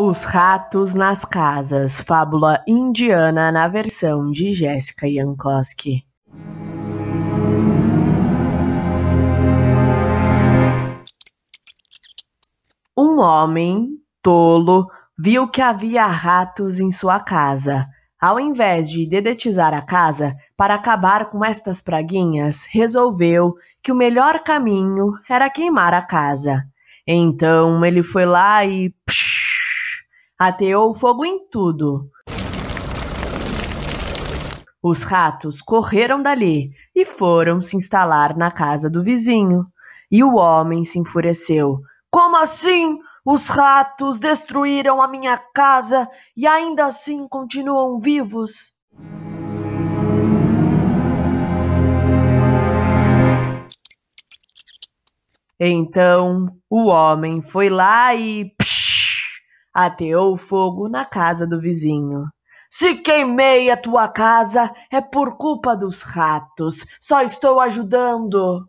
Os ratos nas casas, fábula indiana na versão de Jessica Jankowski. Um homem, tolo, viu que havia ratos em sua casa. Ao invés de dedetizar a casa para acabar com estas praguinhas, resolveu que o melhor caminho era queimar a casa. Então ele foi lá e psh, ateou fogo em tudo. Os ratos correram dali e foram se instalar na casa do vizinho. E o homem se enfureceu. Como assim? Os ratos destruíram a minha casa e ainda assim continuam vivos? Então o homem foi lá e ateou fogo na casa do vizinho. Se queimei a tua casa, é por culpa dos ratos. Só estou ajudando.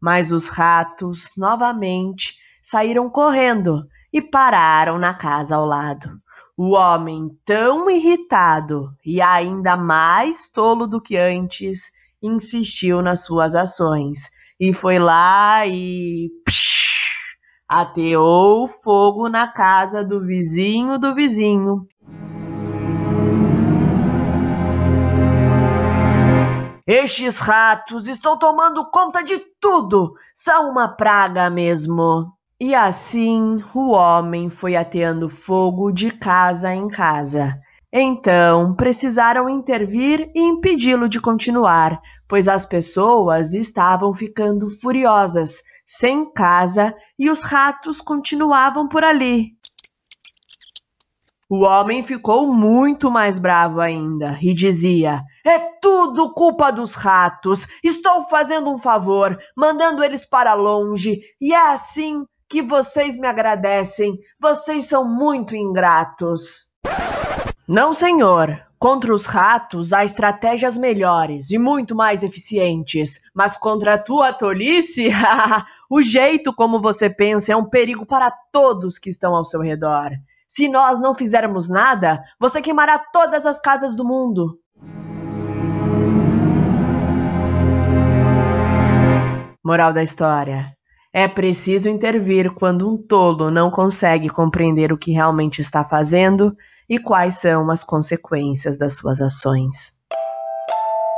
Mas os ratos, novamente, saíram correndo e pararam na casa ao lado. O homem, tão irritado e ainda mais tolo do que antes, insistiu nas suas ações e foi lá e ateou fogo na casa do vizinho do vizinho. Estes ratos estão tomando conta de tudo, são uma praga mesmo. E assim o homem foi ateando fogo de casa em casa. Então precisaram intervir e impedi-lo de continuar, pois as pessoas estavam ficando furiosas sem casa e os ratos continuavam por ali. O homem ficou muito mais bravo ainda e dizia: É tudo culpa dos ratos. Estou fazendo um favor, mandando eles para longe, e é assim que vocês me agradecem. Vocês são muito ingratos. Não, senhor! Contra os ratos há estratégias melhores e muito mais eficientes, mas contra a tua tolice, o jeito como você pensa é um perigo para todos que estão ao seu redor. Se nós não fizermos nada, você queimará todas as casas do mundo. Moral da história: é preciso intervir quando um tolo não consegue compreender o que realmente está fazendo e quais são as consequências das suas ações.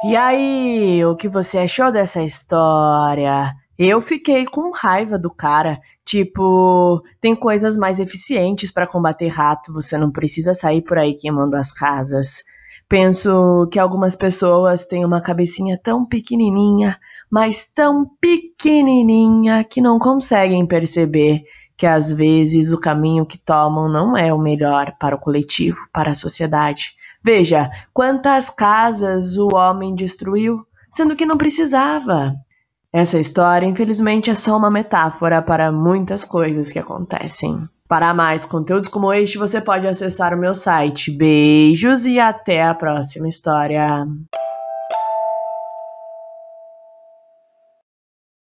E aí, o que você achou dessa história? Eu fiquei com raiva do cara. Tipo, tem coisas mais eficientes para combater rato, você não precisa sair por aí queimando as casas. Penso que algumas pessoas têm uma cabecinha tão pequenininha, mas tão pequenininha que não conseguem perceber que às vezes o caminho que tomam não é o melhor para o coletivo, para a sociedade. Veja quantas casas o homem destruiu, sendo que não precisava. Essa história, infelizmente, é só uma metáfora para muitas coisas que acontecem. Para mais conteúdos como este, você pode acessar o meu site. Beijos e até a próxima história.